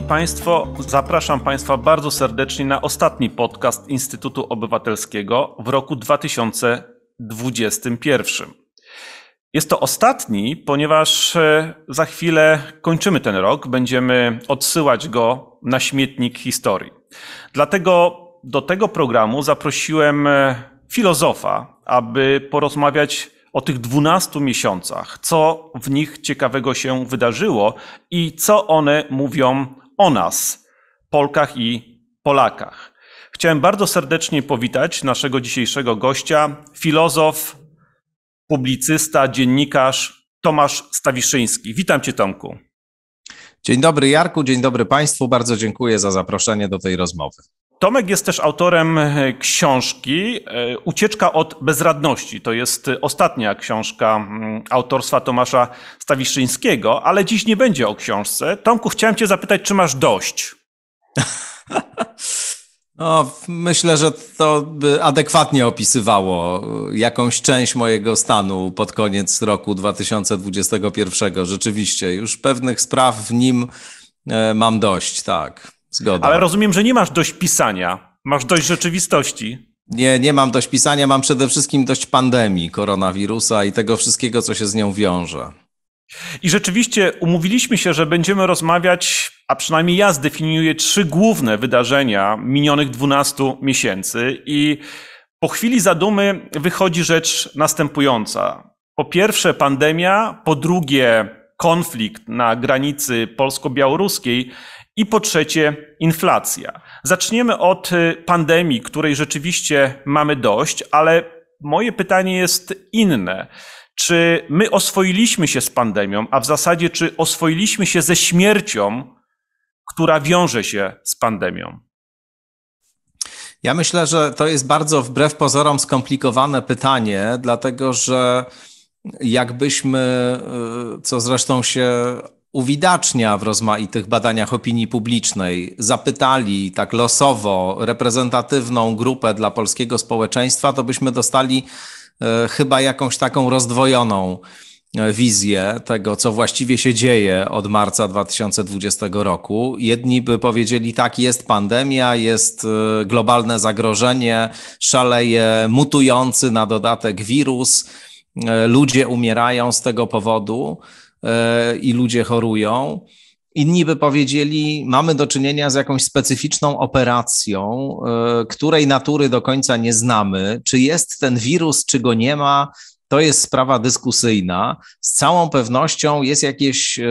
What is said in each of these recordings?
Szanowni Państwo, zapraszam Państwa bardzo serdecznie na ostatni podcast Instytutu Obywatelskiego w roku 2021. Jest to ostatni, ponieważ e, za chwilę kończymy ten rok, będziemy odsyłać go na śmietnik historii. Dlatego do tego programu zaprosiłem e, filozofa, aby porozmawiać o tych 12 miesiącach, co w nich ciekawego się wydarzyło i co one mówią o nas, Polkach i Polakach. Chciałem bardzo serdecznie powitać naszego dzisiejszego gościa, filozof, publicysta, dziennikarz Tomasz Stawiszyński. Witam Cię, Tomku. Dzień dobry, Jarku, dzień dobry Państwu. Bardzo dziękuję za zaproszenie do tej rozmowy. Tomek jest też autorem e, książki e, Ucieczka od bezradności. To jest e, ostatnia książka mm, autorstwa Tomasza Stawiszyńskiego, ale dziś nie będzie o książce. Tomku, chciałem Cię zapytać, czy masz dość? No, myślę, że to by adekwatnie opisywało jakąś część mojego stanu pod koniec roku 2021. Rzeczywiście, już pewnych spraw w nim mam dość, tak. Zgoda. Ale rozumiem, że nie masz dość pisania, masz dość rzeczywistości. Nie, nie mam dość pisania, mam przede wszystkim dość pandemii koronawirusa i tego wszystkiego, co się z nią wiąże. I rzeczywiście umówiliśmy się, że będziemy rozmawiać, a przynajmniej ja zdefiniuję trzy główne wydarzenia minionych 12 miesięcy i po chwili zadumy wychodzi rzecz następująca. Po pierwsze pandemia, po drugie konflikt na granicy polsko-białoruskiej i po trzecie, inflacja. Zaczniemy od y, pandemii, której rzeczywiście mamy dość, ale moje pytanie jest inne. Czy my oswoiliśmy się z pandemią, a w zasadzie czy oswoiliśmy się ze śmiercią, która wiąże się z pandemią? Ja myślę, że to jest bardzo wbrew pozorom skomplikowane pytanie, dlatego że jakbyśmy, y, co zresztą się uwidacznia w rozmaitych badaniach opinii publicznej. Zapytali tak losowo reprezentatywną grupę dla polskiego społeczeństwa, to byśmy dostali e, chyba jakąś taką rozdwojoną e, wizję tego, co właściwie się dzieje od marca 2020 roku. Jedni by powiedzieli, tak, jest pandemia, jest e, globalne zagrożenie, szaleje mutujący na dodatek wirus, ludzie umierają z tego powodu. E, i ludzie chorują. Inni by powiedzieli, mamy do czynienia z jakąś specyficzną operacją, e, której natury do końca nie znamy. Czy jest ten wirus, czy go nie ma, to jest sprawa dyskusyjna. Z całą pewnością jest jakieś e,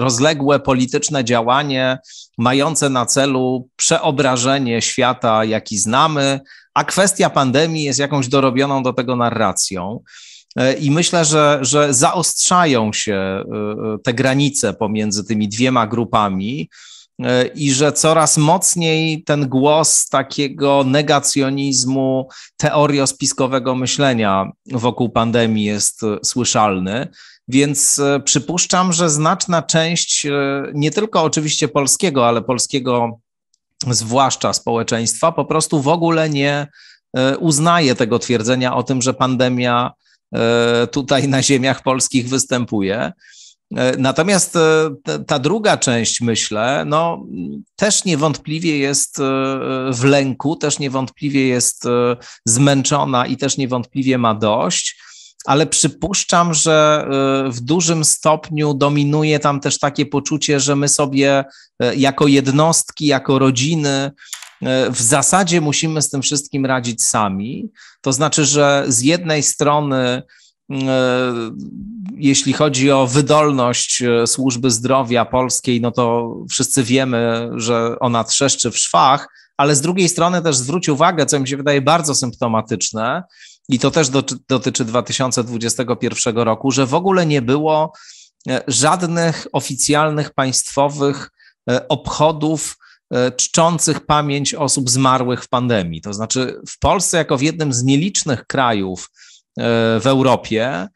rozległe polityczne działanie mające na celu przeobrażenie świata, jaki znamy, a kwestia pandemii jest jakąś dorobioną do tego narracją. E, I myślę, że, że zaostrzają się e, te granice pomiędzy tymi dwiema grupami e, i że coraz mocniej ten głos takiego negacjonizmu, spiskowego myślenia wokół pandemii jest słyszalny. Więc przypuszczam, że znaczna część nie tylko oczywiście polskiego, ale polskiego zwłaszcza społeczeństwa po prostu w ogóle nie uznaje tego twierdzenia o tym, że pandemia E, tutaj na ziemiach polskich występuje. E, natomiast e, ta druga część, myślę, no, też niewątpliwie jest w lęku, też niewątpliwie jest zmęczona i też niewątpliwie ma dość, ale przypuszczam, że w dużym stopniu dominuje tam też takie poczucie, że my sobie jako jednostki, jako rodziny, E, w zasadzie musimy z tym wszystkim radzić sami. To znaczy, że z jednej strony e, jeśli chodzi o wydolność e, służby zdrowia polskiej, no to wszyscy wiemy, że ona trzeszczy w szwach, ale z drugiej strony też zwróć uwagę, co mi się wydaje bardzo symptomatyczne, i to też dotyczy 2021 roku, że w ogóle nie było żadnych oficjalnych państwowych obchodów E, czczących pamięć osób zmarłych w pandemii. To znaczy, w Polsce, jako w jednym z nielicznych krajów e, w Europie,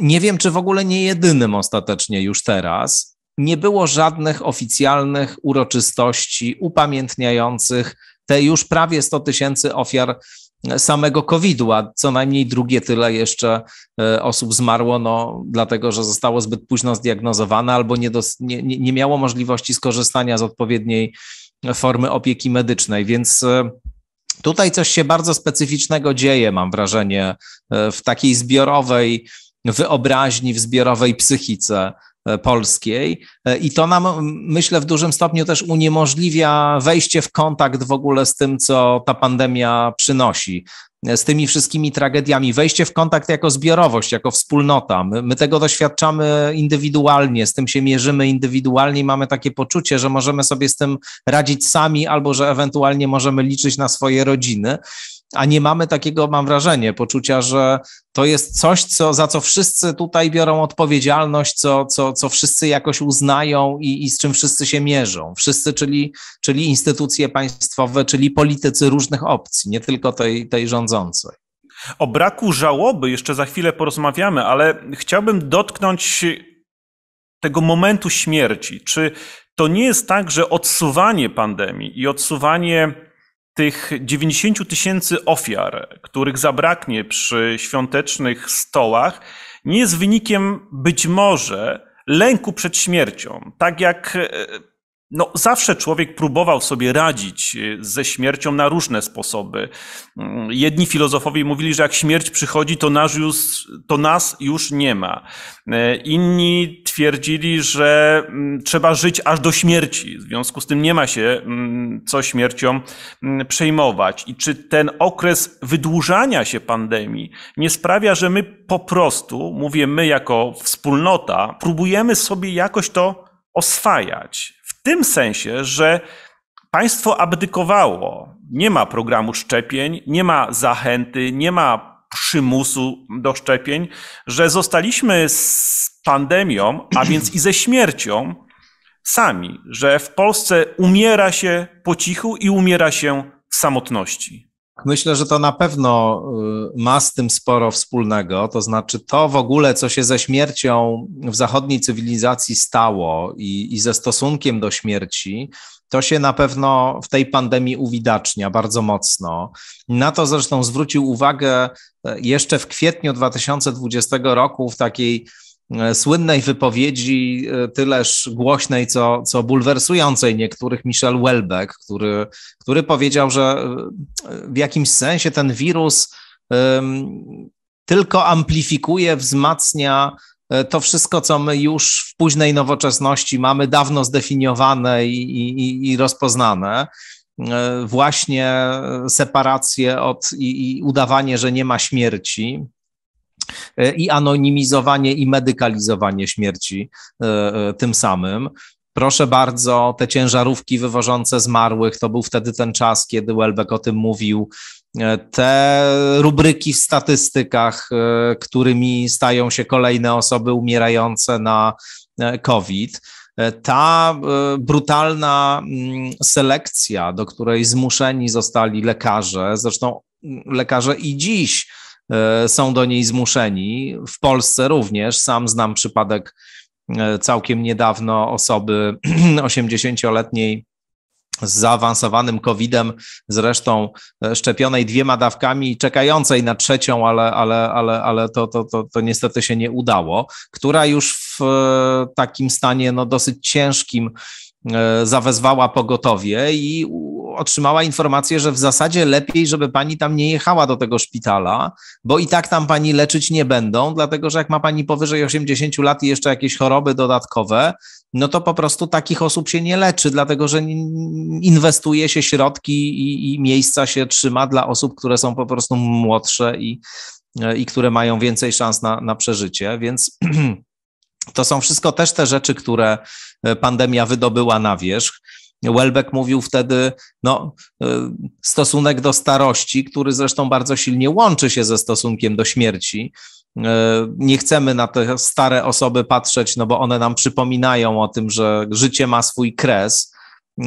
nie wiem, czy w ogóle nie jedynym ostatecznie już teraz, nie było żadnych oficjalnych uroczystości upamiętniających te już prawie 100 tysięcy ofiar e, samego COVID-u, a co najmniej drugie tyle jeszcze osób zmarło, no, dlatego że zostało zbyt późno zdiagnozowane albo nie, dos, nie, nie miało możliwości skorzystania z odpowiedniej formy opieki medycznej, więc e, tutaj coś się bardzo specyficznego dzieje, mam wrażenie, e, w takiej zbiorowej wyobraźni, w zbiorowej psychice E, polskiej e, i to nam, myślę, w dużym stopniu też uniemożliwia wejście w kontakt w ogóle z tym, co ta pandemia przynosi e, z tymi wszystkimi tragediami, wejście w kontakt jako zbiorowość, jako wspólnota. My, my, tego doświadczamy indywidualnie, z tym się mierzymy indywidualnie i mamy takie poczucie, że możemy sobie z tym radzić sami albo że ewentualnie możemy liczyć na swoje rodziny a nie mamy takiego, mam wrażenie, poczucia, że to jest coś, co, za co wszyscy tutaj biorą odpowiedzialność, co, co, co wszyscy jakoś uznają i, i z czym wszyscy się mierzą. Wszyscy, czyli, czyli instytucje państwowe, czyli politycy różnych opcji, nie tylko tej, tej rządzącej. O braku żałoby jeszcze za chwilę porozmawiamy, ale chciałbym dotknąć tego momentu śmierci. Czy to nie jest tak, że odsuwanie pandemii i odsuwanie tych 90 tysięcy ofiar, których zabraknie przy świątecznych stołach, nie jest wynikiem być może lęku przed śmiercią. Tak jak e, no, zawsze człowiek próbował sobie radzić e, ze śmiercią na różne sposoby. Mm, jedni filozofowie mówili, że jak śmierć przychodzi, to nas już, to nas już nie ma. E, inni stwierdzili, że mm, trzeba żyć aż do śmierci. W związku z tym nie ma się mm, co śmiercią mm, przejmować. I czy ten okres wydłużania się pandemii nie sprawia, że my po prostu, mówię my jako wspólnota, próbujemy sobie jakoś to oswajać? W tym sensie, że państwo abdykowało. Nie ma programu szczepień, nie ma zachęty, nie ma przymusu do szczepień, że zostaliśmy pandemią, a więc i ze śmiercią sami, że w Polsce umiera się po cichu i umiera się w samotności. Myślę, że to na pewno y, ma z tym sporo wspólnego. To znaczy, to w ogóle, co się ze śmiercią w zachodniej cywilizacji stało i, i ze stosunkiem do śmierci, to się na pewno w tej pandemii uwidacznia bardzo mocno. Na to zresztą zwrócił uwagę e, jeszcze w kwietniu 2020 roku w takiej E, słynnej wypowiedzi, e, tyleż głośnej, co, co bulwersującej niektórych, Michel Welbeck, który, który powiedział, że e, w jakimś sensie ten wirus um, tylko amplifikuje, wzmacnia to wszystko, co my już w późnej nowoczesności mamy dawno zdefiniowane i, i, i rozpoznane właśnie separację od i, i, udawanie, że nie ma śmierci, E, i anonimizowanie i medykalizowanie śmierci e, e, tym samym. Proszę bardzo, te ciężarówki wywożące zmarłych, to był wtedy ten czas, kiedy Welbeck o tym mówił. Te rubryki w statystykach, którymi stają się kolejne osoby umierające na COVID. Ta brutalna mm, selekcja, do której zmuszeni zostali lekarze, zresztą mm, lekarze i dziś E, są do niej zmuszeni. W Polsce również, sam znam przypadek e, całkiem niedawno osoby 80-letniej z zaawansowanym COVID-em, zresztą e, szczepionej dwiema dawkami i czekającej na trzecią, ale, ale, ale, ale to, to, to, to niestety się nie udało, która już w takim stanie no, dosyć ciężkim zawezwała pogotowie i otrzymała informację, że w zasadzie lepiej, żeby pani tam nie jechała do tego szpitala, bo i tak tam pani leczyć nie będą, dlatego że jak ma pani powyżej 80 lat i jeszcze jakieś choroby dodatkowe, no to po prostu takich osób się nie leczy, dlatego że inwestuje się środki i, i miejsca się trzyma dla osób, które są po prostu młodsze i, e, i które mają więcej szans na, na przeżycie, więc. To są wszystko też te rzeczy, które e, pandemia wydobyła na wierzch. Welbeck mówił wtedy, no, y, stosunek do starości, który zresztą bardzo silnie łączy się ze stosunkiem do śmierci. Y, nie chcemy na te stare osoby patrzeć, no bo one nam przypominają o tym, że życie ma swój kres. Y,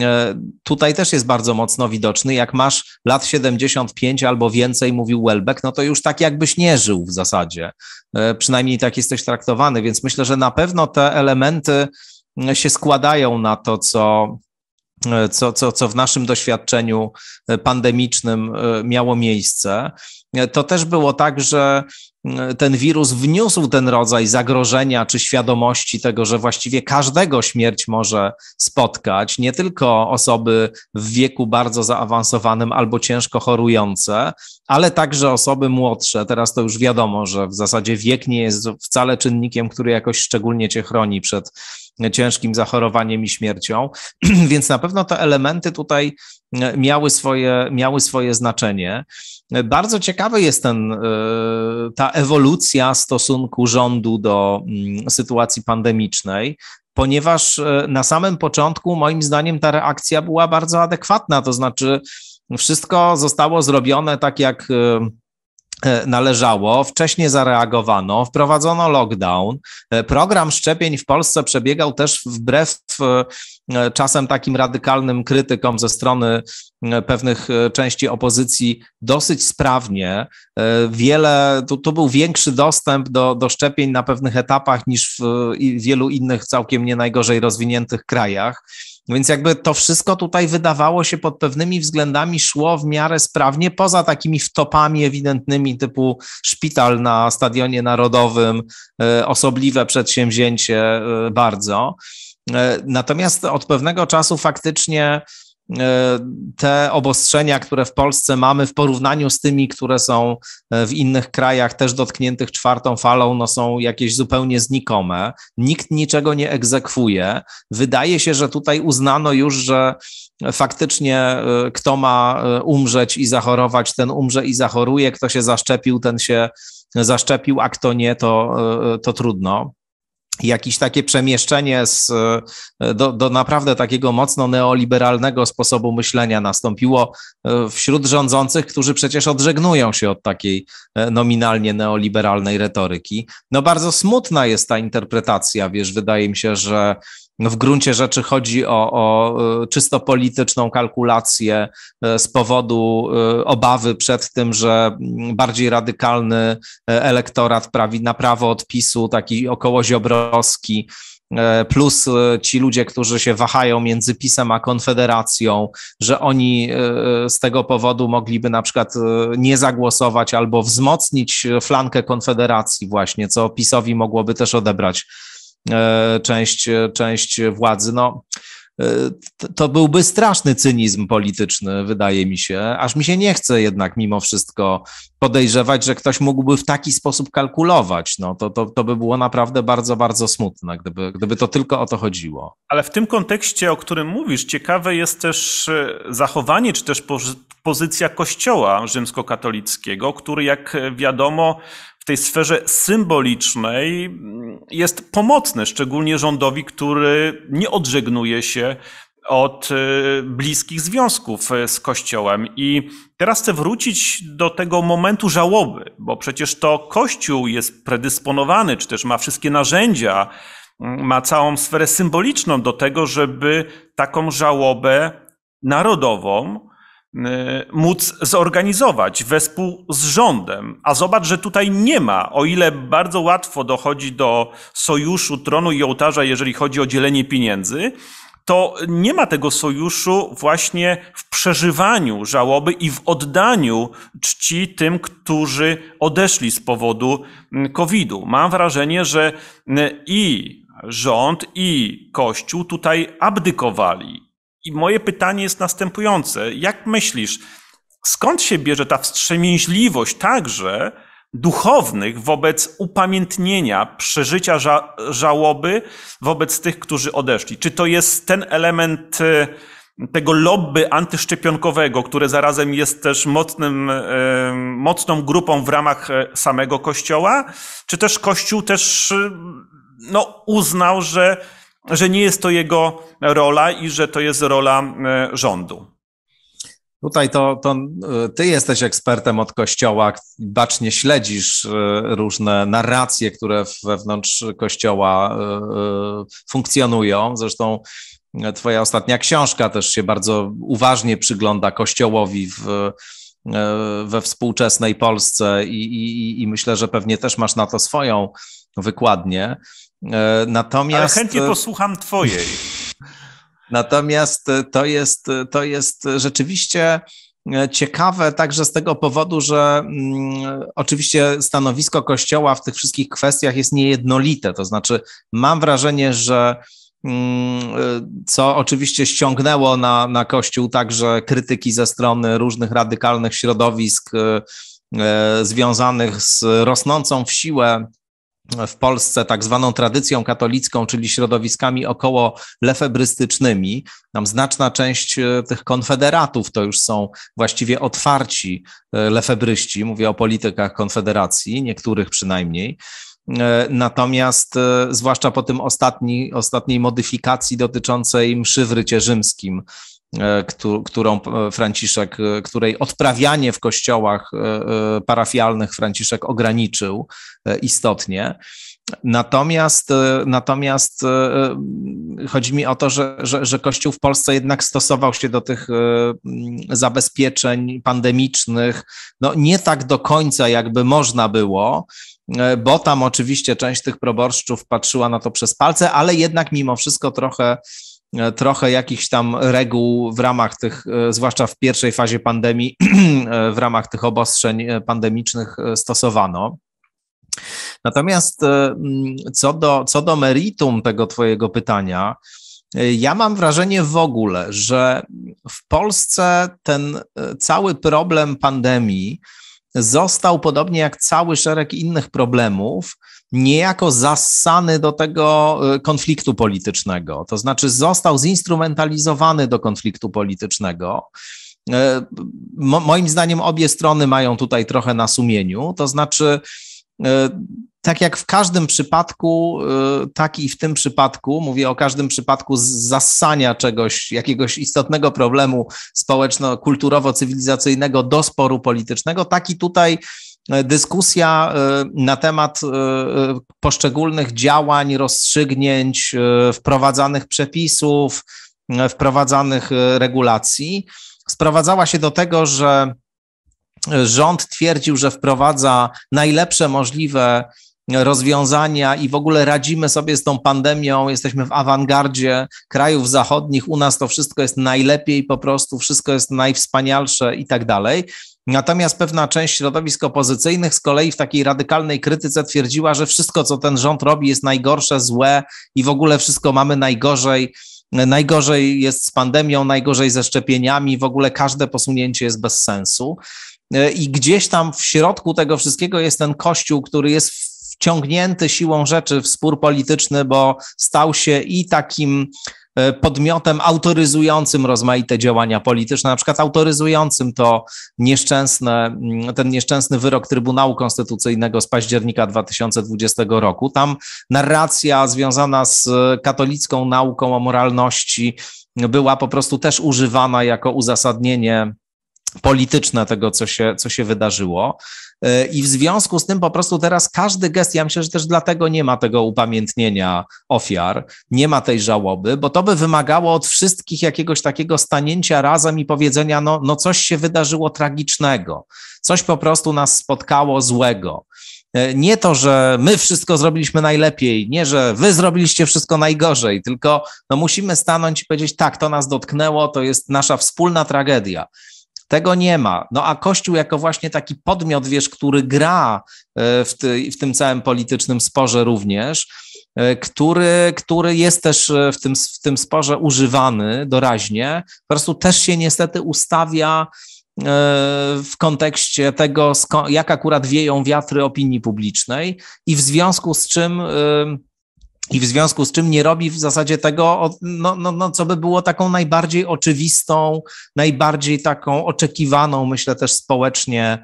tutaj też jest bardzo mocno widoczny. Jak masz lat 75 albo więcej, mówił Welbeck, no to już tak jakbyś nie żył w zasadzie. Przynajmniej tak jesteś traktowany, więc myślę, że na pewno te elementy się składają na to, co, co, co, co w naszym doświadczeniu e, pandemicznym e, miało miejsce, e, to też było tak, że ten wirus wniósł ten rodzaj zagrożenia czy świadomości tego, że właściwie każdego śmierć może spotkać, nie tylko osoby w wieku bardzo zaawansowanym albo ciężko chorujące, ale także osoby młodsze. Teraz to już wiadomo, że w zasadzie wiek nie jest wcale czynnikiem, który jakoś szczególnie cię chroni przed ciężkim zachorowaniem i śmiercią. Więc na pewno te elementy tutaj e, miały swoje, miały swoje znaczenie. E, bardzo ciekawy jest ten, e, ta ewolucja stosunku rządu do mm, sytuacji pandemicznej ponieważ na samym początku, moim zdaniem, ta reakcja była bardzo adekwatna. To znaczy, wszystko zostało zrobione tak, jak y, e, należało, wcześniej zareagowano, wprowadzono lockdown. E, program szczepień w Polsce przebiegał też wbrew e, czasem takim radykalnym krytykom ze strony pewnych części opozycji dosyć sprawnie. Wiele, tu, był większy dostęp do, do szczepień na pewnych etapach niż w wielu innych całkiem nie najgorzej rozwiniętych krajach. Więc jakby to wszystko tutaj wydawało się pod pewnymi względami szło w miarę sprawnie, poza takimi wtopami ewidentnymi typu szpital na stadionie narodowym, e, osobliwe przedsięwzięcie e, bardzo. E, natomiast od pewnego czasu faktycznie te obostrzenia, które w Polsce mamy w porównaniu z tymi, które są e, w innych krajach też dotkniętych czwartą falą, no są jakieś zupełnie znikome. Nikt niczego nie egzekwuje. Wydaje się, że tutaj uznano już, że faktycznie e, kto ma e, umrzeć i zachorować, ten umrze i zachoruje, kto się zaszczepił, ten się zaszczepił, a kto nie, to, to trudno jakieś takie przemieszczenie z, e, do, do naprawdę takiego mocno neoliberalnego sposobu myślenia nastąpiło e, wśród rządzących, którzy przecież odżegnują się od takiej e, nominalnie neoliberalnej retoryki. No bardzo smutna jest ta interpretacja, wiesz, wydaje mi się, że no w gruncie rzeczy chodzi o, o e, czysto polityczną kalkulację e, z powodu e, obawy przed tym, że mm, bardziej radykalny elektorat prawi na prawo odpisu, taki około ziobrowski, plus ci ludzie, którzy się wahają między PiSem a Konfederacją, że oni z tego powodu mogliby na przykład nie zagłosować albo wzmocnić flankę Konfederacji właśnie, co PiSowi mogłoby też odebrać E, część, część władzy. No, e, to byłby straszny cynizm polityczny, wydaje mi się. Aż mi się nie chce jednak mimo wszystko podejrzewać, że ktoś mógłby w taki sposób kalkulować. No, to, to, to by było naprawdę bardzo, bardzo smutne, gdyby, gdyby to tylko o to chodziło. Ale w tym kontekście, o którym mówisz, ciekawe jest też e, zachowanie, czy też pozycja kościoła rzymskokatolickiego, który, jak wiadomo, w tej sferze symbolicznej mm, jest pomocny, szczególnie rządowi, który nie odżegnuje się od e, bliskich związków e, z Kościołem. I teraz chcę wrócić do tego momentu żałoby, bo przecież to Kościół jest predysponowany, czy też ma wszystkie narzędzia, ma całą sferę symboliczną do tego, żeby taką żałobę narodową móc zorganizować wespół z rządem. A zobacz, że tutaj nie ma, o ile bardzo łatwo dochodzi do sojuszu tronu i ołtarza, jeżeli chodzi o dzielenie pieniędzy, to nie ma tego sojuszu właśnie w przeżywaniu żałoby i w oddaniu czci tym, którzy odeszli z powodu mm, COVID-u. Mam wrażenie, że mm, i rząd, i Kościół tutaj abdykowali. I moje pytanie jest następujące: jak myślisz, skąd się bierze ta wstrzemięźliwość także? duchownych wobec upamiętnienia, przeżycia ża żałoby wobec tych, którzy odeszli. Czy to jest ten element y, tego lobby antyszczepionkowego, które zarazem jest też mocnym, y, mocną grupą w ramach y, samego Kościoła? Czy też Kościół też no, uznał, że, że nie jest to jego rola i że to jest rola rządu? Tutaj to, to y, ty jesteś ekspertem od kościoła, bacznie śledzisz y, różne narracje, które wewnątrz kościoła y, funkcjonują. Zresztą twoja ostatnia książka też się bardzo uważnie przygląda kościołowi w, we współczesnej Polsce i, i, i myślę, że pewnie też masz na to swoją wykładnię. Natomiast. Ale chętnie posłucham Twojej. Natomiast to jest, to jest rzeczywiście e, ciekawe także z tego powodu, że mm, oczywiście stanowisko Kościoła w tych wszystkich kwestiach jest niejednolite. To znaczy, mam wrażenie, że mm, e, co oczywiście ściągnęło na, na Kościół także krytyki ze strony różnych radykalnych środowisk e, e związanych z rosnącą w siłę w Polsce tak zwaną tradycją katolicką, czyli środowiskami około lefebrystycznymi. Tam znaczna część e, tych konfederatów to już są właściwie otwarci e, lefebryści, mówię o politykach konfederacji, niektórych przynajmniej. E, natomiast zwłaszcza po tym ostatni, ostatniej modyfikacji dotyczącej mszy w rycie rzymskim, E, którą e, Franciszek, e, której odprawianie w kościołach parafialnych Franciszek ograniczył istotnie. Natomiast, natomiast chodzi mi o to, że, że, że, Kościół w Polsce jednak stosował się do tych zabezpieczeń pandemicznych, no nie tak do końca, jakby można było, bo tam oczywiście część tych proborszczów patrzyła na to przez palce, ale jednak mimo wszystko trochę E, trochę jakichś tam reguł w ramach tych, e, zwłaszcza w pierwszej fazie pandemii, e, w ramach tych obostrzeń pandemicznych stosowano. Natomiast mm, co do, co do meritum tego Twojego pytania, ja mam wrażenie w ogóle, że w Polsce ten cały problem pandemii został, podobnie jak cały szereg innych problemów, niejako zassany do tego y, konfliktu politycznego, to znaczy został zinstrumentalizowany do konfliktu politycznego. Y, mo moim zdaniem obie strony mają tutaj trochę na sumieniu, to znaczy y, tak jak w każdym przypadku, tak i w tym przypadku, mówię o każdym przypadku zassania czegoś, jakiegoś istotnego problemu społeczno-kulturowo-cywilizacyjnego do sporu politycznego, tak i tutaj dyskusja e, na temat e, poszczególnych działań, rozstrzygnięć, e, wprowadzanych przepisów, wprowadzanych regulacji sprowadzała się do tego, że rząd twierdził, że wprowadza najlepsze możliwe rozwiązania i w ogóle radzimy sobie z tą pandemią, jesteśmy w awangardzie krajów zachodnich, u nas to wszystko jest najlepiej, po prostu wszystko jest najwspanialsze i tak dalej. Natomiast pewna część środowisk opozycyjnych z kolei w takiej radykalnej krytyce twierdziła, że wszystko, co ten rząd robi, jest najgorsze, złe i w ogóle wszystko mamy najgorzej. Najgorzej jest z pandemią, najgorzej ze szczepieniami, w ogóle każde posunięcie jest bez sensu. I gdzieś tam w środku tego wszystkiego jest ten kościół, który jest wciągnięty siłą rzeczy w spór polityczny, bo stał się i takim E, podmiotem autoryzującym rozmaite działania polityczne, na przykład autoryzującym to nieszczęsne, mm, ten nieszczęsny wyrok Trybunału Konstytucyjnego z października 2020 roku. Tam narracja związana z e, katolicką nauką o moralności była po prostu też używana jako uzasadnienie polityczne tego, co się, co się wydarzyło. E, I w związku z tym po prostu teraz każdy gest, ja myślę, że też dlatego nie ma tego upamiętnienia ofiar, nie ma tej żałoby, bo to by wymagało od wszystkich jakiegoś takiego stanięcia razem i powiedzenia, no, no coś się wydarzyło tragicznego, coś po prostu nas spotkało złego. E, nie to, że my wszystko zrobiliśmy najlepiej, nie, że wy zrobiliście wszystko najgorzej, tylko no musimy stanąć i powiedzieć, tak, to nas dotknęło, to jest nasza wspólna tragedia. Tego nie ma. No a Kościół jako właśnie taki podmiot, wiesz, który gra e, w, ty, w tym całym politycznym sporze również, e, który, który jest też e, w tym, w tym sporze używany doraźnie, po prostu też się niestety ustawia w kontekście tego, jak akurat wieją wiatry opinii publicznej i w związku z czym i w związku z czym nie robi w zasadzie tego, no, no, no, co by było taką najbardziej oczywistą, najbardziej taką oczekiwaną, myślę też społecznie,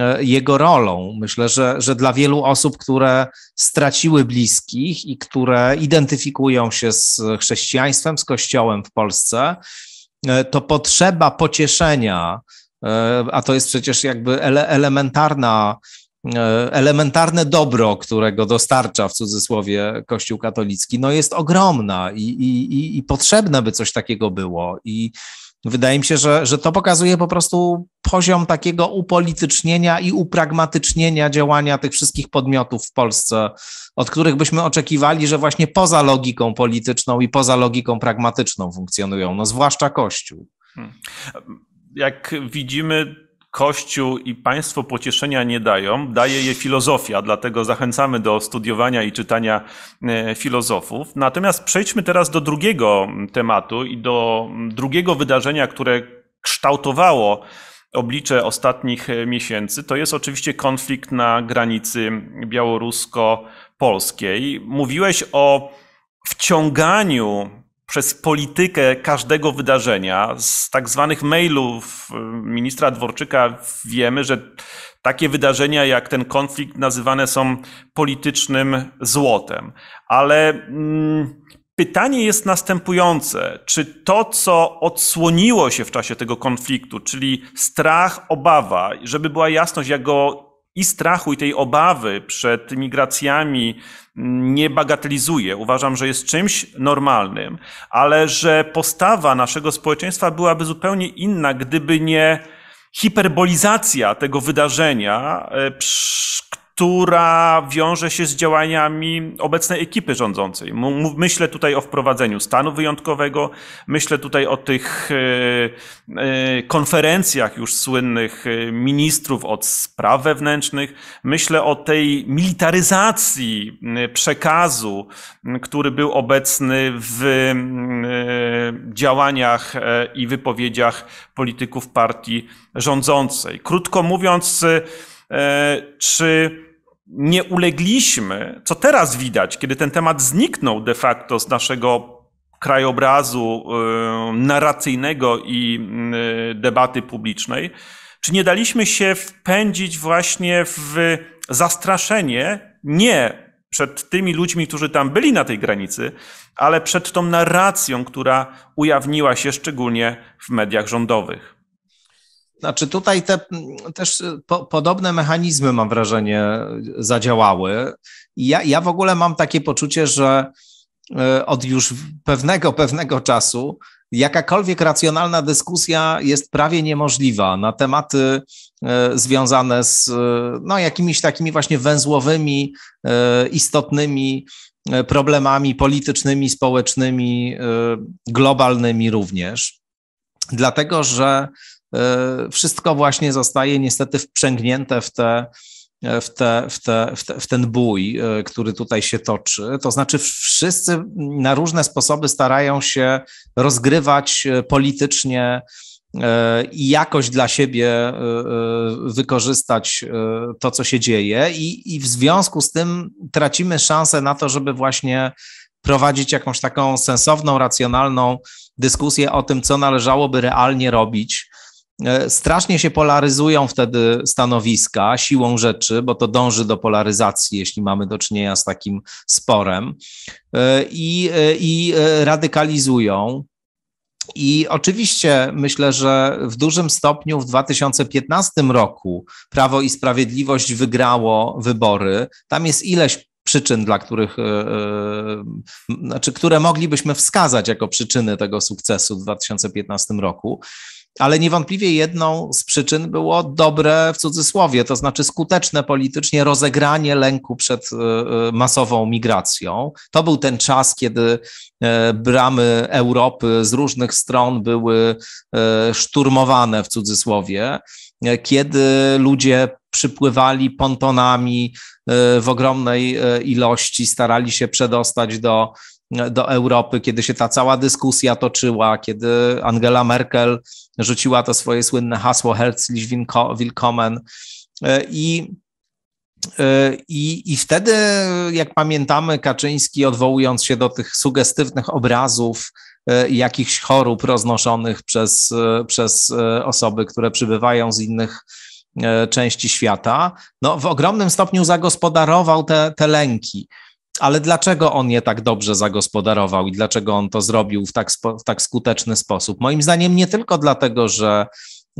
e, jego rolą. Myślę, że, że dla wielu osób, które straciły bliskich i które identyfikują się z chrześcijaństwem, z Kościołem w Polsce, e, to potrzeba pocieszenia, e, a to jest przecież jakby ele elementarna E, elementarne dobro, którego dostarcza w cudzysłowie Kościół katolicki, no jest ogromna i, i, i, i potrzebne by coś takiego było. I wydaje mi się, że, że to pokazuje po prostu poziom takiego upolitycznienia i upragmatycznienia działania tych wszystkich podmiotów w Polsce, od których byśmy oczekiwali, że właśnie poza logiką polityczną i poza logiką pragmatyczną funkcjonują, no zwłaszcza Kościół. Hmm. Jak widzimy, Kościół i państwo pocieszenia nie dają, daje je filozofia, dlatego zachęcamy do studiowania i czytania e, filozofów. Natomiast przejdźmy teraz do drugiego tematu i do drugiego wydarzenia, które kształtowało oblicze ostatnich e, miesięcy, to jest oczywiście konflikt na granicy białorusko-polskiej. Mówiłeś o wciąganiu przez politykę każdego wydarzenia. Z tak zwanych mailów y, ministra Dworczyka wiemy, że takie wydarzenia jak ten konflikt nazywane są politycznym złotem. Ale mm, pytanie jest następujące: czy to, co odsłoniło się w czasie tego konfliktu, czyli strach, obawa, żeby była jasność, jak go i strachu, i tej obawy przed migracjami mm, nie bagatelizuje. Uważam, że jest czymś normalnym, ale że postawa naszego społeczeństwa byłaby zupełnie inna, gdyby nie hiperbolizacja tego wydarzenia, e, która wiąże się z działaniami obecnej ekipy rządzącej. Myślę tutaj o wprowadzeniu stanu wyjątkowego, myślę tutaj o tych e, e, konferencjach już słynnych e, ministrów od spraw wewnętrznych, myślę o tej militaryzacji przekazu, który był obecny w działaniach i wypowiedziach polityków partii rządzącej. Krótko mówiąc, czy nie ulegliśmy, co teraz widać, kiedy ten temat zniknął de facto z naszego krajobrazu yy, narracyjnego i yy, debaty publicznej, czy nie daliśmy się wpędzić właśnie w zastraszenie nie przed tymi ludźmi, którzy tam byli na tej granicy, ale przed tą narracją, która ujawniła się szczególnie w mediach rządowych? Znaczy tutaj te też y, po, podobne mechanizmy, mam wrażenie, zadziałały. Ja, ja w ogóle mam takie poczucie, że y, od już pewnego, pewnego czasu jakakolwiek racjonalna dyskusja jest prawie niemożliwa na tematy y, związane z no, jakimiś takimi właśnie węzłowymi, istotnymi problemami politycznymi, społecznymi, globalnymi również. Dlatego, że E, wszystko właśnie zostaje niestety wprzęgnięte w te, e, w, te, w, te, w, te, w, ten bój, e, który tutaj się toczy. To znaczy, wszyscy na różne sposoby starają się rozgrywać politycznie i jakoś dla siebie wykorzystać to, co się dzieje, i, i w związku z tym tracimy szansę na to, żeby właśnie prowadzić jakąś taką sensowną, racjonalną dyskusję o tym, co należałoby realnie robić E, strasznie się polaryzują wtedy stanowiska siłą rzeczy, bo to dąży do polaryzacji, jeśli mamy do czynienia z takim sporem, e, i, e, i radykalizują. I oczywiście myślę, że w dużym stopniu w 2015 roku Prawo i Sprawiedliwość wygrało wybory. Tam jest ileś przyczyn, dla których, znaczy, które moglibyśmy wskazać jako przyczyny tego sukcesu w 2015 roku ale niewątpliwie jedną z przyczyn było dobre, w cudzysłowie, to znaczy skuteczne politycznie rozegranie lęku przed e, e, masową migracją. To był ten czas, kiedy e, bramy Europy z różnych stron były szturmowane, w cudzysłowie, kiedy ludzie przypływali pontonami w ogromnej ilości, starali się przedostać do do Europy, kiedy się ta cała dyskusja toczyła, kiedy Angela Merkel rzuciła to swoje słynne hasło Herzlich Willkommen e, i e, i, I wtedy, jak pamiętamy, Kaczyński, odwołując się do tych sugestywnych obrazów e, jakichś chorób roznoszonych przez, przez osoby, które przybywają z innych części świata, no, w ogromnym stopniu zagospodarował te, te lęki ale dlaczego on je tak dobrze zagospodarował i dlaczego on to zrobił w tak, spo, w tak skuteczny sposób? Moim zdaniem nie tylko dlatego, że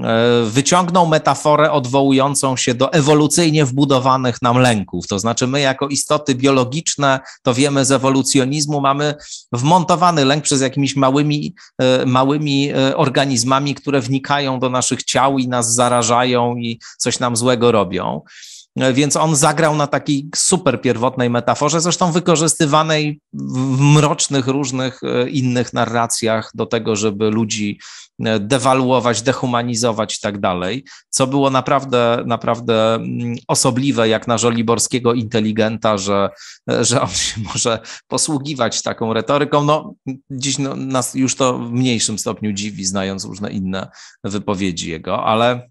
e, wyciągnął metaforę odwołującą się do ewolucyjnie wbudowanych nam lęków. To znaczy, my jako istoty biologiczne, to wiemy z ewolucjonizmu, mamy wmontowany lęk przez jakimiś małymi, e, małymi e, organizmami, które wnikają do naszych ciał i nas zarażają i coś nam złego robią. Więc on zagrał na takiej super pierwotnej metaforze, zresztą wykorzystywanej w mrocznych, różnych e, innych narracjach do tego, żeby ludzi e, dewaluować, dehumanizować i tak dalej, co było naprawdę, naprawdę mm, osobliwe jak na żoliborskiego inteligenta, że, e, że on się może posługiwać taką retoryką. No, dziś no, nas już to w mniejszym stopniu dziwi, znając różne inne wypowiedzi jego, ale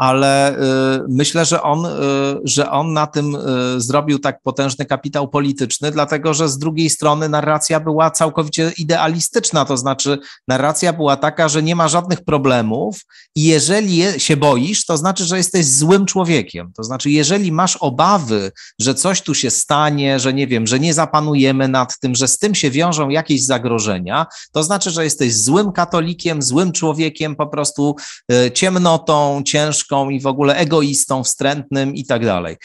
ale y, myślę, że on, y, że on na tym y, zrobił tak potężny kapitał polityczny, dlatego że z drugiej strony narracja była całkowicie idealistyczna, to znaczy narracja była taka, że nie ma żadnych problemów i jeżeli się boisz, to znaczy, że jesteś złym człowiekiem. To znaczy, jeżeli masz obawy, że coś tu się stanie, że nie wiem, że nie zapanujemy nad tym, że z tym się wiążą jakieś zagrożenia, to znaczy, że jesteś złym katolikiem, złym człowiekiem, po prostu ciemnotą, ciężką i w ogóle egoistą, wstrętnym i tak dalej.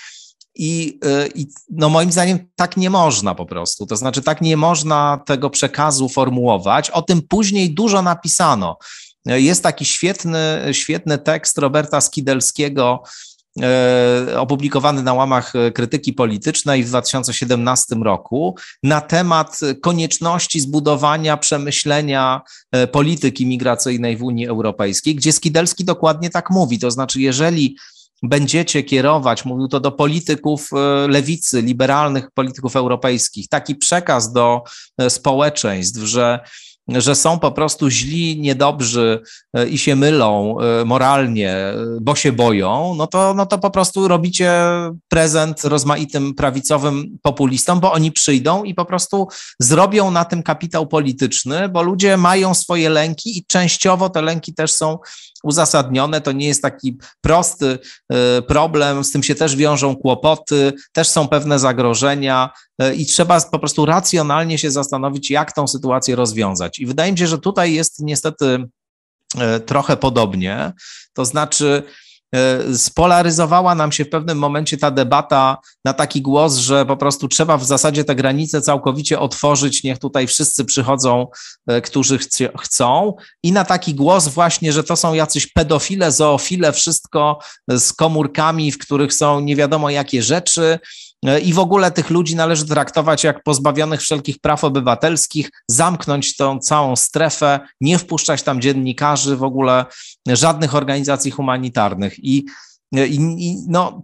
I, y, I, no moim zdaniem tak nie można po prostu. To znaczy, tak nie można tego przekazu formułować. O tym później dużo napisano. Jest taki świetny, świetny tekst Roberta Skidelskiego, E, opublikowany na łamach e, krytyki politycznej w 2017 roku na temat konieczności zbudowania przemyślenia e, polityki migracyjnej w Unii Europejskiej, gdzie Skidelski dokładnie tak mówi. To znaczy, jeżeli będziecie kierować, mówił to do polityków lewicy, liberalnych polityków europejskich, taki przekaz do społeczeństw, że że są po prostu źli, niedobrzy e, i się mylą e, moralnie, e, bo się boją, no to, no to po prostu robicie prezent rozmaitym prawicowym populistom, bo oni przyjdą i po prostu zrobią na tym kapitał polityczny, bo ludzie mają swoje lęki i częściowo te lęki też są uzasadnione. To nie jest taki prosty problem, z tym się też wiążą kłopoty, też są pewne zagrożenia i trzeba po prostu racjonalnie się zastanowić, jak tą sytuację rozwiązać. I wydaje mi się, że tutaj jest niestety e, trochę podobnie. To znaczy, e, spolaryzowała nam się w pewnym momencie ta debata na taki głos, że po prostu trzeba w zasadzie te granice całkowicie otworzyć, niech tutaj wszyscy przychodzą, e, którzy chci- chcą i na taki głos właśnie, że to są jacyś pedofile, zoofile, wszystko z komórkami, w których są nie wiadomo jakie rzeczy E, i w ogóle tych ludzi należy traktować jak pozbawionych wszelkich praw obywatelskich, zamknąć tą całą strefę, nie wpuszczać tam dziennikarzy, w ogóle żadnych organizacji humanitarnych. I, e, i, i no,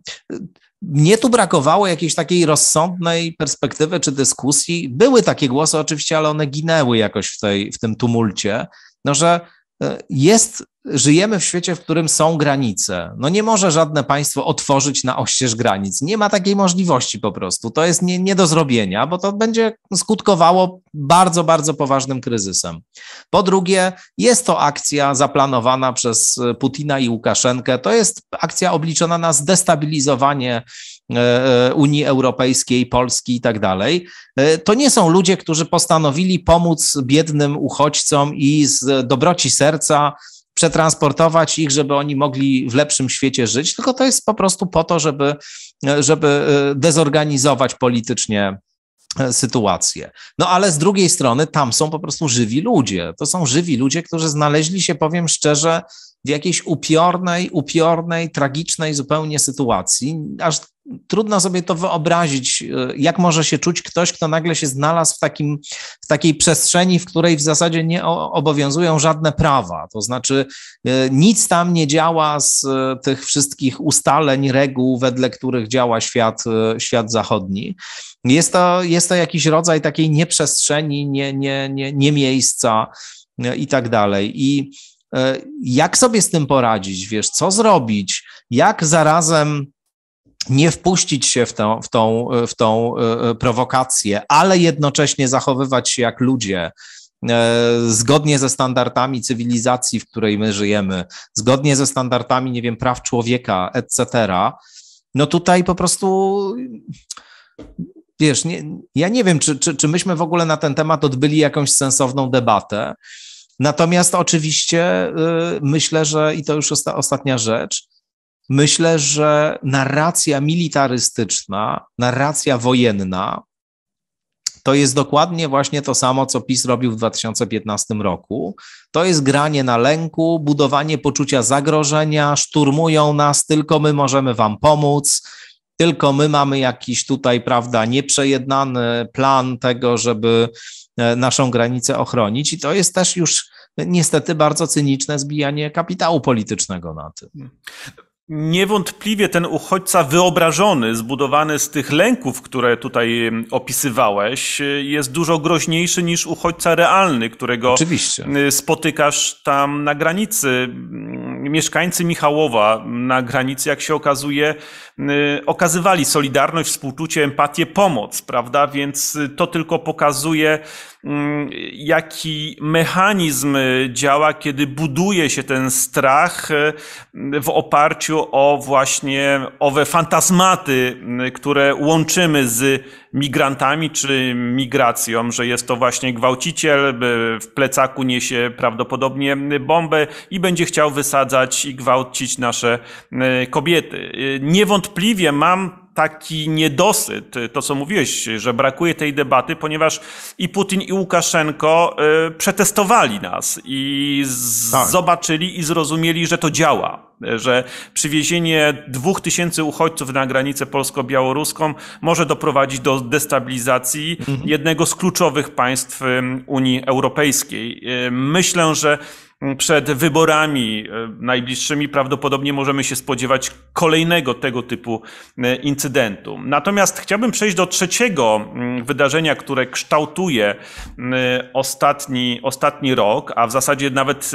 mnie tu brakowało jakiejś takiej rozsądnej perspektywy czy dyskusji. Były takie głosy oczywiście, ale one ginęły jakoś w, tej, w tym tumulcie. No, że E, jest, żyjemy w świecie, w którym są granice. No nie może żadne państwo otworzyć na oścież granic. Nie ma takiej możliwości po prostu. To jest nie, nie do zrobienia, bo to będzie skutkowało bardzo, bardzo poważnym kryzysem. Po drugie, jest to akcja zaplanowana przez Putina i Łukaszenkę. To jest akcja obliczona na zdestabilizowanie E, e, Unii Europejskiej, Polski i tak dalej. E, to nie są ludzie, którzy postanowili pomóc biednym uchodźcom i z dobroci serca przetransportować ich, żeby oni mogli w lepszym świecie żyć, tylko to jest po prostu po to, żeby, żeby dezorganizować politycznie sytuację. No ale z drugiej strony tam są po prostu żywi ludzie. To są żywi ludzie, którzy znaleźli się, powiem szczerze, w jakiejś upiornej, upiornej, tragicznej zupełnie sytuacji. Aż trudno sobie to wyobrazić, y, jak może się czuć ktoś, kto nagle się znalazł w, takim, w takiej przestrzeni, w której w zasadzie nie obowiązują żadne prawa. To znaczy, y, nic tam nie działa z y, tych wszystkich ustaleń, reguł, wedle których działa świat, świat zachodni. Jest to, jest to jakiś rodzaj takiej nieprzestrzeni, nie, nie, nie, nie miejsca i tak dalej. I E, jak sobie z tym poradzić, wiesz, co zrobić, jak zarazem nie wpuścić się w tą, w tą, w tą e, e, prowokację, ale jednocześnie zachowywać się jak ludzie, zgodnie ze standardami cywilizacji, w której my żyjemy, zgodnie ze standardami, nie wiem, praw człowieka, etc. No tutaj po prostu. Wiesz, nie, ja nie wiem, czy, czy, czy myśmy w ogóle na ten temat odbyli jakąś sensowną debatę. Natomiast oczywiście y, myślę, że i to już ostatnia rzecz, myślę, że narracja militarystyczna, narracja wojenna to jest dokładnie właśnie to samo, co PiS robił w 2015 roku. To jest granie na lęku, budowanie poczucia zagrożenia, szturmują nas, tylko my możemy wam pomóc. Tylko my mamy jakiś tutaj, prawda, nieprzejednany plan tego, żeby E, naszą granicę ochronić. I to jest też już niestety bardzo cyniczne zbijanie kapitału politycznego na tym. Niewątpliwie ten uchodźca wyobrażony, zbudowany z tych lęków, które tutaj opisywałeś, e, jest dużo groźniejszy niż uchodźca realny, którego Oczywiście. E, spotykasz tam na granicy mieszkańcy Michałowa na granicy, jak się okazuje, y, okazywali solidarność, współczucie, empatię, pomoc, prawda? Więc to tylko pokazuje, mm, jaki mechanizm działa, kiedy buduje się ten strach y, w oparciu o właśnie owe fantazmaty, y, które łączymy z migrantami czy migracją, że jest to właśnie gwałciciel, w plecaku niesie prawdopodobnie bombę i będzie chciał wysadzać i gwałcić nasze e, kobiety. E, niewątpliwie mam taki niedosyt, to co mówiłeś, że brakuje tej debaty, ponieważ i Putin, i Łukaszenko y, przetestowali nas i tak. zobaczyli i zrozumieli, że to działa. Że przywiezienie dwóch tysięcy uchodźców na granicę polsko-białoruską może doprowadzić do destabilizacji mhm. jednego z kluczowych państw y, Unii Europejskiej. Y, myślę, że przed wyborami e, najbliższymi prawdopodobnie możemy się spodziewać kolejnego tego typu e, incydentu. Natomiast chciałbym przejść do trzeciego wydarzenia, które kształtuje ostatni, ostatni rok, a w zasadzie nawet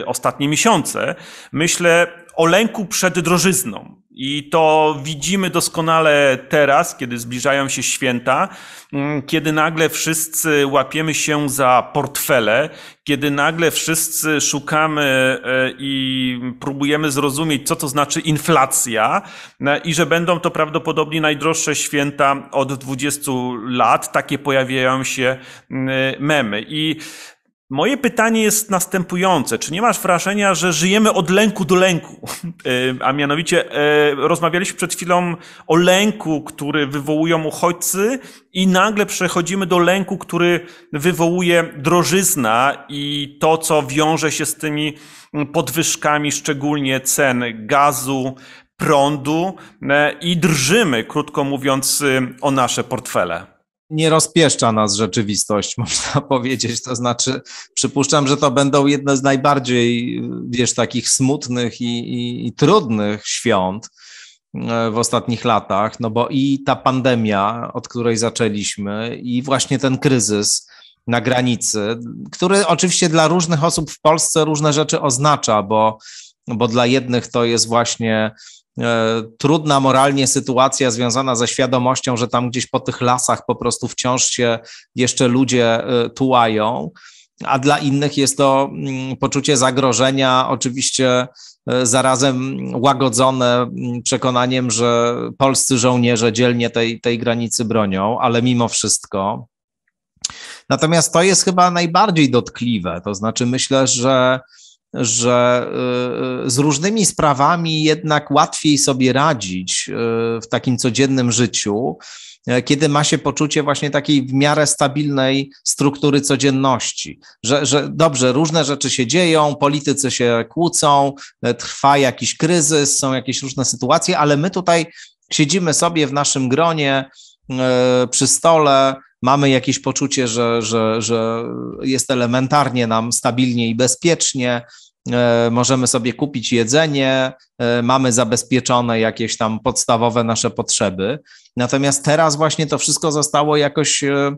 e, ostatnie miesiące. Myślę, o lęku przed drożyzną. I to widzimy doskonale teraz, kiedy zbliżają się święta, mm, kiedy nagle wszyscy łapiemy się za portfele, kiedy nagle wszyscy szukamy e, i próbujemy zrozumieć, co to znaczy inflacja e, i że będą to prawdopodobnie najdroższe święta od 20 lat. Takie pojawiają się memy. I Moje pytanie jest następujące. Czy nie masz wrażenia, że żyjemy od lęku do lęku? E, a mianowicie e, rozmawialiśmy przed chwilą o lęku, który wywołują uchodźcy i nagle przechodzimy do lęku, który wywołuje drożyzna i to, co wiąże się z tymi mm, podwyżkami, szczególnie cen gazu, prądu e, i drżymy, krótko mówiąc, y, o nasze portfele nie rozpieszcza nas rzeczywistość, można powiedzieć. To znaczy, przypuszczam, że to będą jedne z najbardziej, wiesz, takich smutnych i, i, i trudnych świąt e, w ostatnich latach, no bo i ta pandemia, od której zaczęliśmy, i właśnie ten kryzys na granicy, który oczywiście dla różnych osób w Polsce różne rzeczy oznacza, bo, bo dla jednych to jest właśnie E, trudna moralnie sytuacja związana ze świadomością, że tam gdzieś po tych lasach po prostu wciąż się jeszcze ludzie e, tułają, a dla innych jest to mm, poczucie zagrożenia, oczywiście e, zarazem łagodzone mm, przekonaniem, że polscy żołnierze dzielnie tej, tej granicy bronią, ale mimo wszystko. Natomiast to jest chyba najbardziej dotkliwe. To znaczy, myślę, że że y, y, z różnymi sprawami jednak łatwiej sobie radzić y, w takim codziennym życiu, kiedy ma się poczucie właśnie takiej w miarę stabilnej struktury codzienności, że, że dobrze, różne rzeczy się dzieją, politycy się kłócą, trwa jakiś kryzys, są jakieś różne sytuacje, ale my tutaj siedzimy sobie w naszym gronie przy stole, mamy jakieś poczucie, że, że, że jest elementarnie nam stabilnie i bezpiecznie, e, możemy sobie kupić jedzenie, e, mamy zabezpieczone jakieś tam podstawowe nasze potrzeby. Natomiast teraz właśnie to wszystko zostało jakoś e,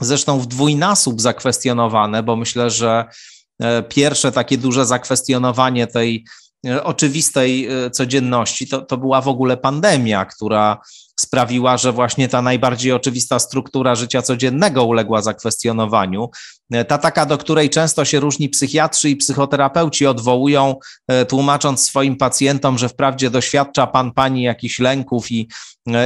zresztą w dwójnasób zakwestionowane, bo myślę, że pierwsze takie duże zakwestionowanie tej E, oczywistej e, codzienności, to, to była w ogóle pandemia, która sprawiła, że właśnie ta najbardziej oczywista struktura życia codziennego uległa zakwestionowaniu. E, ta taka, do której często się różni psychiatrzy i psychoterapeuci odwołują, tłumacząc swoim pacjentom, że wprawdzie doświadcza pan pani jakichś lęków i,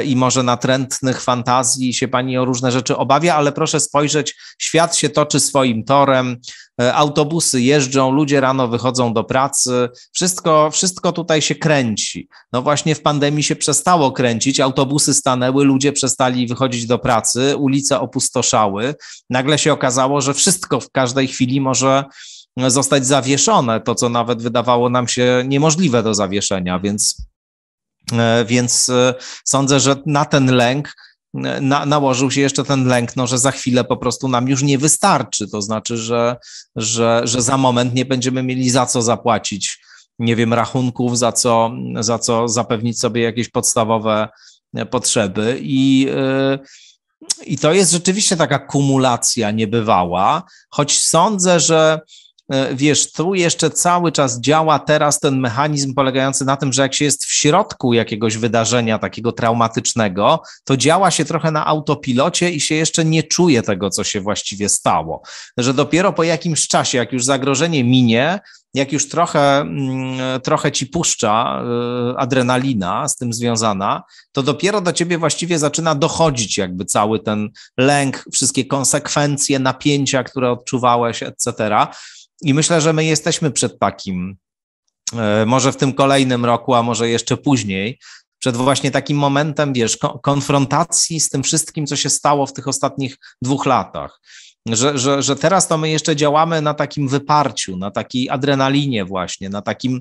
i może natrętnych fantazji się pani o różne rzeczy obawia, ale proszę spojrzeć, świat się toczy swoim torem, E, autobusy jeżdżą, ludzie rano wychodzą do pracy, wszystko, wszystko tutaj się kręci. No właśnie w pandemii się przestało kręcić, autobusy stanęły, ludzie przestali wychodzić do pracy, ulice opustoszały. Nagle się okazało, że wszystko w każdej chwili może zostać zawieszone, to co nawet wydawało nam się niemożliwe do zawieszenia, więc, e, więc e, sądzę, że na ten lęk na, nałożył się jeszcze ten lęk, no, że za chwilę po prostu nam już nie wystarczy. To znaczy, że, że, że za moment nie będziemy mieli za co zapłacić, nie wiem, rachunków, za co, za co zapewnić sobie jakieś podstawowe potrzeby. I, y, i to jest rzeczywiście taka kumulacja niebywała, choć sądzę, że E, wiesz, tu jeszcze cały czas działa teraz ten mechanizm polegający na tym, że jak się jest w środku jakiegoś wydarzenia takiego traumatycznego, to działa się trochę na autopilocie i się jeszcze nie czuje tego, co się właściwie stało. Że dopiero po jakimś czasie, jak już zagrożenie minie, jak już trochę, mm, trochę ci puszcza e, adrenalina z tym związana, to dopiero do ciebie właściwie zaczyna dochodzić jakby cały ten lęk, wszystkie konsekwencje, napięcia, które odczuwałeś, etc. I myślę, że my jesteśmy przed takim, e, może w tym kolejnym roku, a może jeszcze później, przed właśnie takim momentem, wiesz, konfrontacji z tym wszystkim, co się stało w tych ostatnich dwóch latach że, że, że teraz to my jeszcze działamy na takim wyparciu, na takiej adrenalinie właśnie, na takim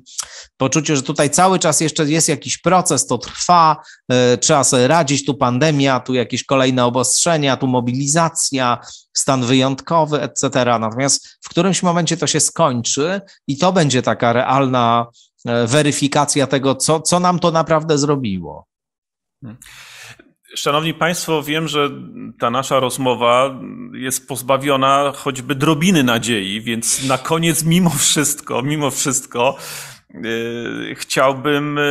poczuciu, że tutaj cały czas jeszcze jest jakiś proces, to trwa, e, trzeba sobie radzić, tu pandemia, tu jakieś kolejne obostrzenia, tu mobilizacja, stan wyjątkowy, etc. Natomiast w którymś momencie to się skończy i to będzie taka realna e, weryfikacja tego, co, co nam to naprawdę zrobiło. Hmm. Szanowni Państwo, wiem, że ta nasza rozmowa jest pozbawiona choćby drobiny nadziei, więc na koniec, mimo wszystko, mimo wszystko, E, chciałbym e,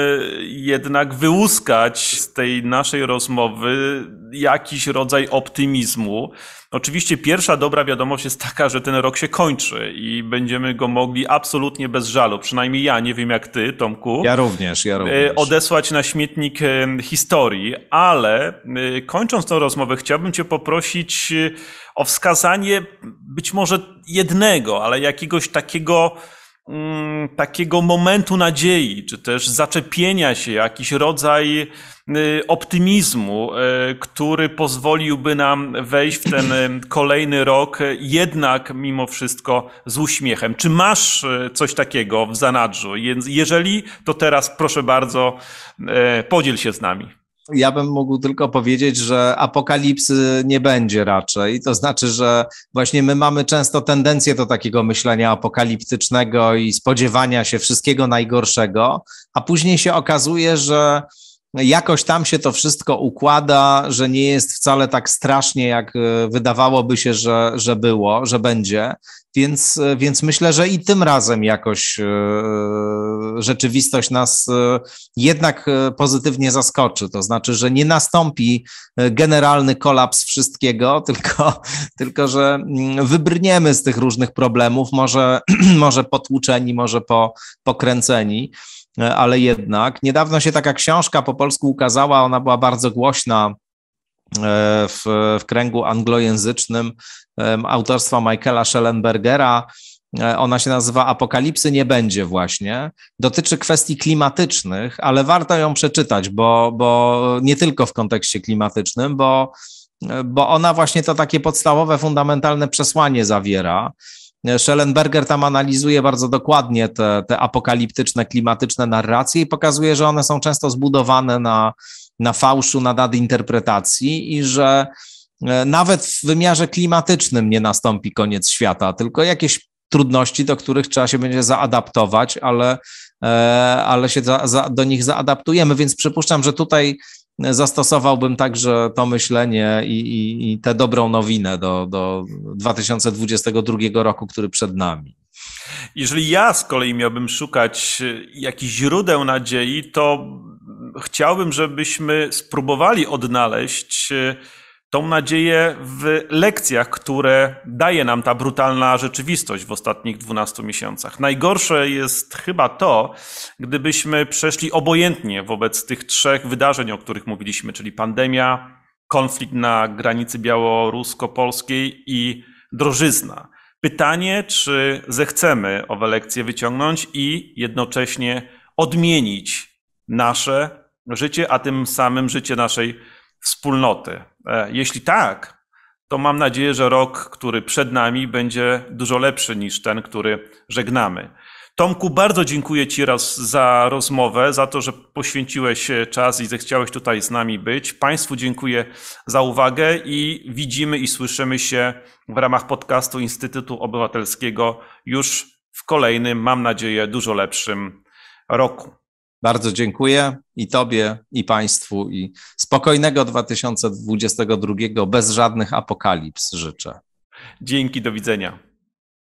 jednak wyłuskać z tej naszej rozmowy jakiś rodzaj optymizmu. Oczywiście pierwsza dobra wiadomość jest taka, że ten rok się kończy i będziemy go mogli absolutnie bez żalu, przynajmniej ja, nie wiem jak ty, Tomku. Ja również, ja e, również. Odesłać na śmietnik historii, ale kończąc tą rozmowę chciałbym cię poprosić o wskazanie być może jednego, ale jakiegoś takiego Mm, takiego momentu nadziei, czy też zaczepienia się, jakiś rodzaj y, optymizmu, y, który pozwoliłby nam wejść w ten y, kolejny rok jednak mimo wszystko z uśmiechem. Czy masz coś takiego w zanadrzu? Jeżeli, to teraz proszę bardzo, podziel się z nami. Ja bym mógł tylko powiedzieć, że apokalipsy nie będzie raczej. To znaczy, że właśnie my mamy często tendencję do takiego myślenia apokaliptycznego i spodziewania się wszystkiego najgorszego, a później się okazuje, że jakoś tam się to wszystko układa, że nie jest wcale tak strasznie, jak e, wydawałoby się, że, że było, że będzie. Więc, e, więc myślę, że i tym razem jakoś e, rzeczywistość nas e, jednak pozytywnie zaskoczy. To znaczy, że nie nastąpi generalny kolaps wszystkiego, tylko, tylko że mm, wybrniemy z tych różnych problemów, może, może potłuczeni, może po, pokręceni. Ale jednak niedawno się taka książka po polsku ukazała, ona była bardzo głośna E, w, w kręgu anglojęzycznym autorstwa Michaela Schellenbergera. E, ona się nazywa Apokalipsy nie będzie właśnie. Dotyczy kwestii klimatycznych, ale warto ją przeczytać, bo, bo nie tylko w kontekście klimatycznym, bo, e, bo ona właśnie to takie podstawowe, fundamentalne przesłanie zawiera. Schellenberger tam analizuje bardzo dokładnie te, te apokaliptyczne, klimatyczne narracje i pokazuje, że one są często zbudowane na, na fałszu, na nadinterpretacji i że e, nawet w wymiarze klimatycznym nie nastąpi koniec świata, tylko jakieś trudności, do których trzeba się będzie zaadaptować, ale, e, ale się za, za, do nich zaadaptujemy, więc przypuszczam, że tutaj zastosowałbym także to myślenie i, i, i tę dobrą nowinę do, do 2022 roku, który przed nami. Jeżeli ja z kolei miałbym szukać jakichś źródeł nadziei, to chciałbym, żebyśmy spróbowali odnaleźć e, tą nadzieję w lekcjach, które daje nam ta brutalna rzeczywistość w ostatnich 12 miesiącach. Najgorsze jest chyba to, gdybyśmy przeszli obojętnie wobec tych trzech wydarzeń, o których mówiliśmy, czyli pandemia, konflikt na granicy białorusko-polskiej i drożyzna. Pytanie, czy zechcemy owe lekcje wyciągnąć i jednocześnie odmienić nasze życie, a tym samym życie naszej wspólnoty? E, jeśli tak, to mam nadzieję, że rok, który przed nami, będzie dużo lepszy niż ten, który żegnamy. Tomku, bardzo dziękuję Ci raz za rozmowę, za to, że poświęciłeś e, czas i zechciałeś tutaj z nami być. Państwu dziękuję za uwagę i widzimy i słyszymy się w ramach podcastu Instytutu Obywatelskiego już w kolejnym, mam nadzieję, dużo lepszym roku. Bardzo dziękuję i Tobie, i Państwu, i spokojnego 2022 bez żadnych apokalips życzę. Dzięki, do widzenia.